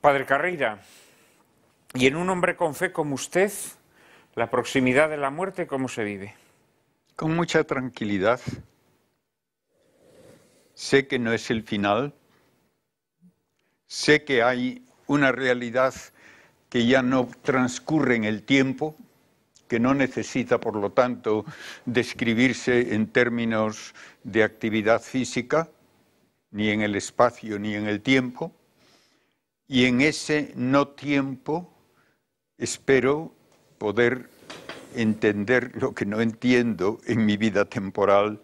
Padre Carreira, y en un hombre con fe como usted, la proximidad de la muerte, ¿cómo se vive? Con mucha tranquilidad. Sé que no es el final. Sé que hay una realidad que ya no transcurre en el tiempo, que no necesita, por lo tanto, describirse en términos de actividad física, ni en el espacio ni en el tiempo y en ese no tiempo espero poder entender lo que no entiendo en mi vida temporal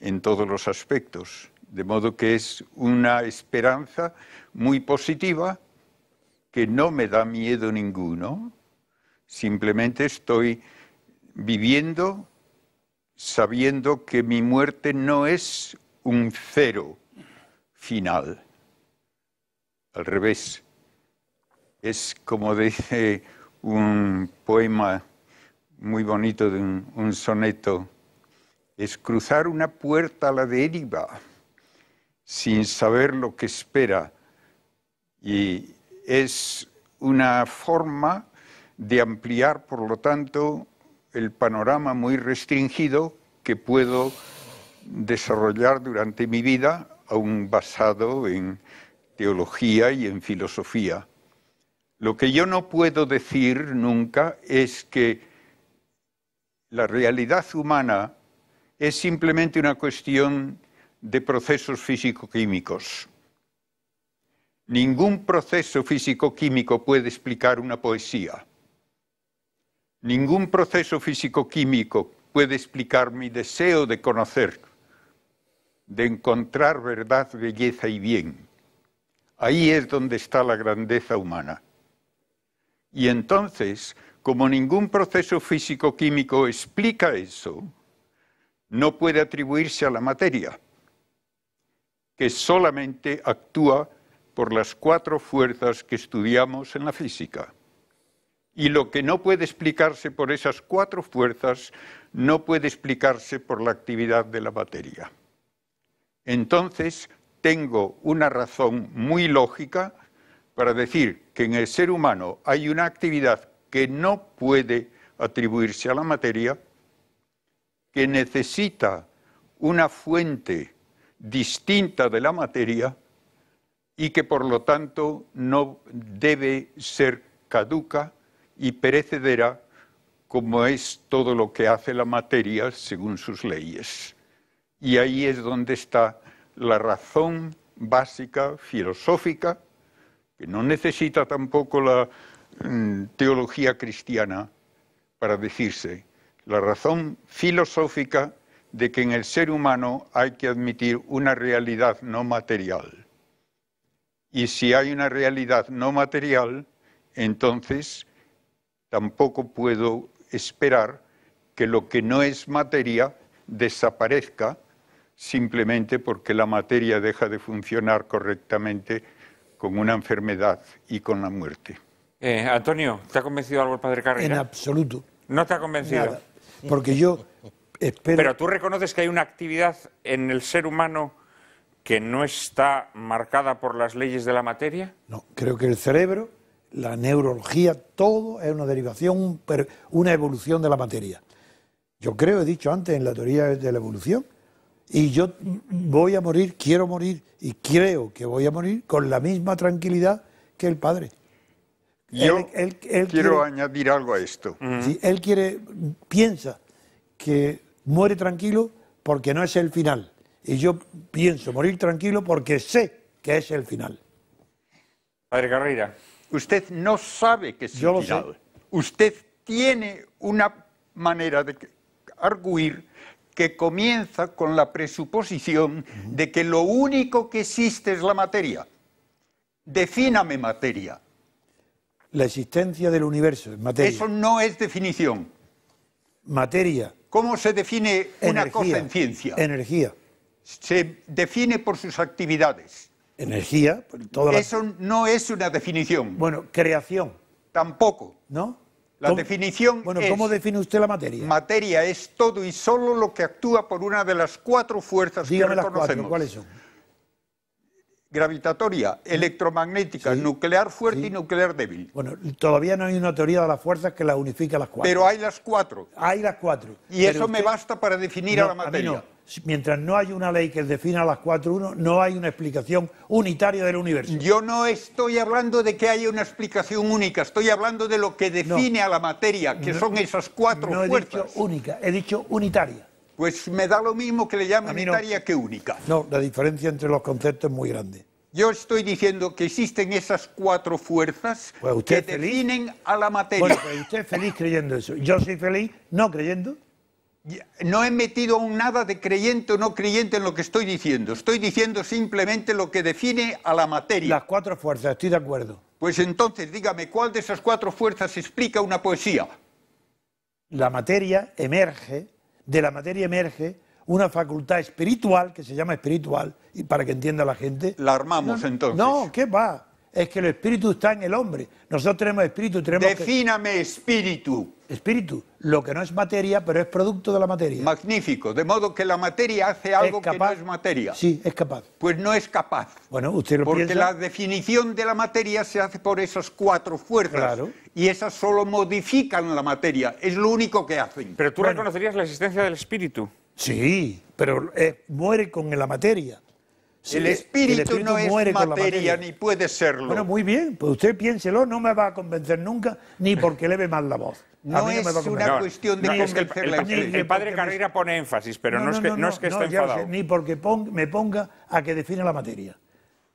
en todos los aspectos. De modo que es una esperanza muy positiva que no me da miedo ninguno, simplemente estoy viviendo sabiendo que mi muerte no es un cero final al revés. Es como dice un poema muy bonito de un, soneto, es cruzar una puerta a la deriva sin saber lo que espera y es una forma de ampliar, por lo tanto, el panorama muy restringido que puedo desarrollar durante mi vida, aún basado en teología y en filosofía. Lo que yo no puedo decir nunca es que la realidad humana es simplemente una cuestión de procesos físico-químicos. Ningún proceso físico-químico puede explicar una poesía. Ningún proceso físico-químico puede explicar mi deseo de conocer, de encontrar verdad, belleza y bien. Ahí es donde está la grandeza humana. Y entonces, como ningún proceso físico-químico explica eso, no puede atribuirse a la materia, que solamente actúa por las cuatro fuerzas que estudiamos en la física. Y lo que no puede explicarse por esas cuatro fuerzas no puede explicarse por la actividad de la materia. Entonces, tengo una razón muy lógica para decir que en el ser humano hay una actividad que no puede atribuirse a la materia, que necesita una fuente distinta de la materia y que por lo tanto no debe ser caduca y perecedera como es todo lo que hace la materia según sus leyes. Y ahí es donde está la razón básica filosófica, que no necesita tampoco la mm, teología cristiana para decirse, la razón filosófica de que en el ser humano hay que admitir una realidad no material. Y si hay una realidad no material, entonces tampoco puedo esperar que lo que no es materia desaparezca simplemente porque la materia deja de funcionar correctamente con una enfermedad y con la muerte. Eh, Antonio, ¿te ha convencido algo el padre Carrera? En absoluto. ¿No te ha convencido? porque yo espero... Pero tú reconoces que hay una actividad en el ser humano que no está marcada por las leyes de la materia? No, creo que el cerebro, la neurología, todo es una derivación, una evolución de la materia. Yo creo, he dicho antes en la teoría de la evolución, y yo voy a morir, quiero morir y creo que voy a morir con la misma tranquilidad que el Padre. Yo quiero añadir algo a esto. él quiere, piensa que muere tranquilo porque no es el final. Y yo pienso morir tranquilo porque sé que es el final. Padre Carrera. Usted no sabe que es el final. Lo sé. Usted tiene una manera de arguir que comienza con la presuposición de que lo único que existe es la materia. Defíname materia. La existencia del universo es materia. Eso no es definición. Materia. ¿Cómo se define una cosa en ciencia? Energía. Se define por sus actividades. Energía. Eso no es una definición. Bueno, creación. Tampoco. ¿No? La definición bueno, ¿cómo define usted la materia? Materia es todo y solo lo que actúa por una de las cuatro fuerzas Dígame que reconocemos. Las cuatro, ¿cuáles son? gravitatoria, electromagnética, nuclear fuerte y nuclear débil. Bueno, todavía no hay una teoría de las fuerzas que las unifique a las cuatro. Pero hay las cuatro. Hay las cuatro. Y eso me basta para definir a la materia. Mientras no hay una ley que defina a las cuatro uno, no hay una explicación unitaria del universo. Yo no estoy hablando de que haya una explicación única, estoy hablando de lo que define a la materia, que son esas cuatro no he dicho única, he dicho unitaria. Pues me da lo mismo que le llamen unitaria que única. No, la diferencia entre los conceptos es muy grande. Yo estoy diciendo que existen esas cuatro fuerzas pues que definen a la materia. Pues usted feliz creyendo eso. Yo soy feliz no creyendo. No he metido aún nada de creyente o no creyente en lo que estoy diciendo. Estoy diciendo simplemente lo que define a la materia. Las cuatro fuerzas, estoy de acuerdo. Pues entonces dígame, ¿cuál de esas cuatro fuerzas explica una poesía? La materia emerge de la materia emerge una facultad espiritual que se llama espiritual, y para que entienda la gente. La armamos entonces. No, ¿qué va? es que el espíritu está en el hombre. Nosotros tenemos espíritu, tenemos. Defíname espíritu. Espíritu, lo que no es materia, pero es producto de la materia. Magnífico, de modo que la materia hace algo que no es materia. Sí, es capaz. Pues no es capaz. Bueno, usted lo Porque la definición de la materia se hace por esas cuatro fuerzas. Claro. Y esas solo modifican la materia, es lo único que hacen. Pero tú reconocerías la existencia del espíritu. Sí, pero eh, muere con la materia el, espíritu no es materia, ni puede serlo. Bueno, muy bien, pues usted piénselo, no me va a convencer nunca, ni porque leve mal la voz. No, es una cuestión de convencer la el, padre Carrera pone énfasis, pero no, es que, no, es que esté enfadado. ni porque me ponga a que defina la materia.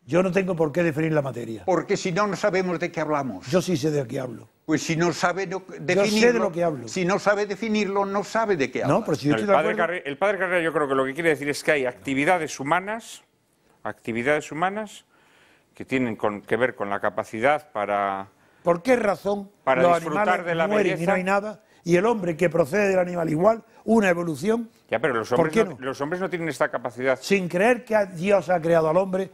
Yo no tengo por qué definir la materia. Porque si no, no sabemos de qué hablamos. Yo sí sé de qué hablo. Pues si no sabe definirlo... Si no sabe definirlo, no sabe de qué habla. el padre Carrera yo creo que lo que quiere decir es que hay actividades humanas actividades humanas que tienen con, que ver con la capacidad para... ¿Por qué razón para disfrutar de la mueren belleza? y no hay nada? Y el hombre que procede del animal igual, una evolución. Ya, pero los hombres, no, los hombres no tienen esta capacidad. Sin creer que Dios ha creado al hombre.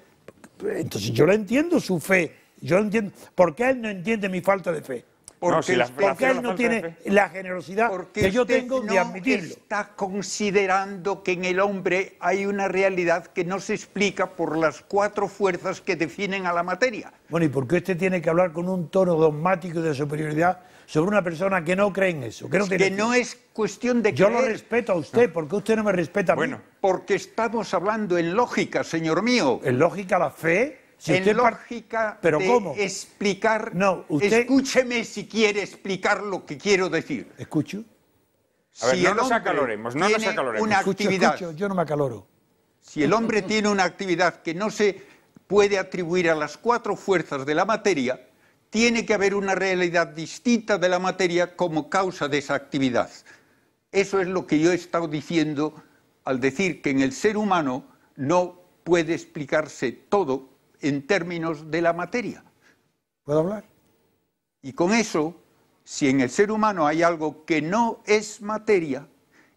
Entonces yo lo entiendo, su fe. Yo entiendo. ¿Por qué él no entiende mi falta de fe? Porque, no, él no tiene la generosidad porque que yo tengo de admitirlo. Está considerando que en el hombre hay una realidad que no se explica por las cuatro fuerzas que definen a la materia. Bueno, ¿y por qué usted tiene que hablar con un tono dogmático de superioridad sobre una persona que no cree en eso? Que no, es cuestión de que Yo lo respeto a usted, ¿por qué usted no me respeta a mí? Bueno, porque estamos hablando en lógica, señor mío. ¿En lógica la fe? Si lógica de explicar, no, escúcheme si quiere explicar lo que quiero decir. ¿Escucho? si no nos acaloremos, no nos acaloremos. Una actividad, yo no me acaloro. Si el hombre tiene una actividad que no se puede atribuir a las cuatro fuerzas de la materia, tiene que haber una realidad distinta de la materia como causa de esa actividad. Eso es lo que yo he estado diciendo al decir que en el ser humano no puede explicarse todo en términos de la materia. ¿Puedo hablar? Y con eso, si en el ser humano hay algo que no es materia,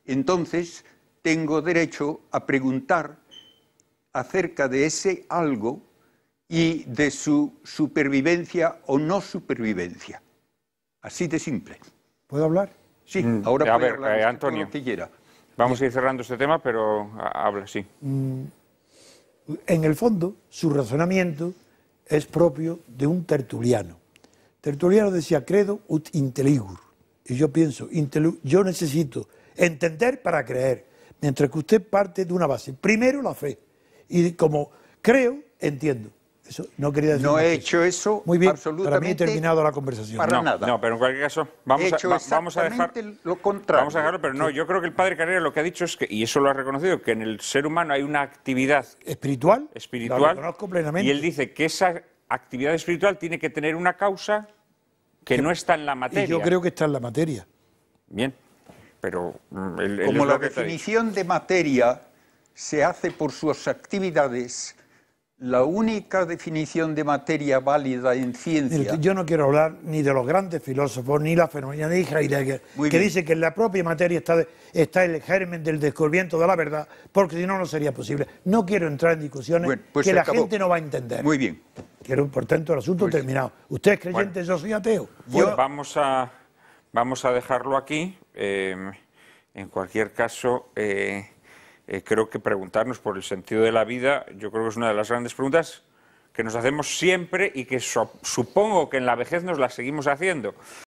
entonces tengo derecho a preguntar acerca de ese algo y de su supervivencia o no supervivencia. Así de simple. ¿Puedo hablar? Sí, mm. ahora a hablar eh, Antonio, Vamos a ir cerrando este tema, pero ah, habla, sí. Mm. En el fondo, su razonamiento es propio de un tertuliano. Tertuliano decía credo ut intelligur, Y yo pienso, yo necesito entender para creer, mientras que usted parte de una base. Primero la fe. Y como creo, entiendo no he hecho eso. Muy bien, absolutamente para mí he terminado la conversación. no, nada. No, pero en cualquier caso, vamos, a, lo contrario. Vamos a dejarlo, pero no, yo creo que el padre Carrera lo que ha dicho es que, y eso lo ha reconocido, que en el ser humano hay una actividad. Espiritual. Espiritual. Lo reconozco plenamente. Y él dice que esa actividad espiritual tiene que tener una causa que, no está en la materia. Y yo creo que está en la materia. Bien, pero. Mm, Como la definición de materia se hace por sus actividades la única definición de materia válida en ciencia. Yo no quiero hablar ni de los grandes filósofos, ni la fenomenología de Heidegger, que dice que la propia materia está, está el germen del descubrimiento de la verdad, porque si no, no sería posible. No quiero entrar en discusiones pues que la gente no va a entender. Muy bien. Quiero, por tanto, el asunto terminado. Usted es creyente, yo soy ateo. Bueno, vamos, a, vamos a dejarlo aquí. Eh, en cualquier caso. Eh, eh, creo que preguntarnos por el sentido de la vida, yo creo que es una de las grandes preguntas que nos hacemos siempre y que supongo que en la vejez nos la seguimos haciendo.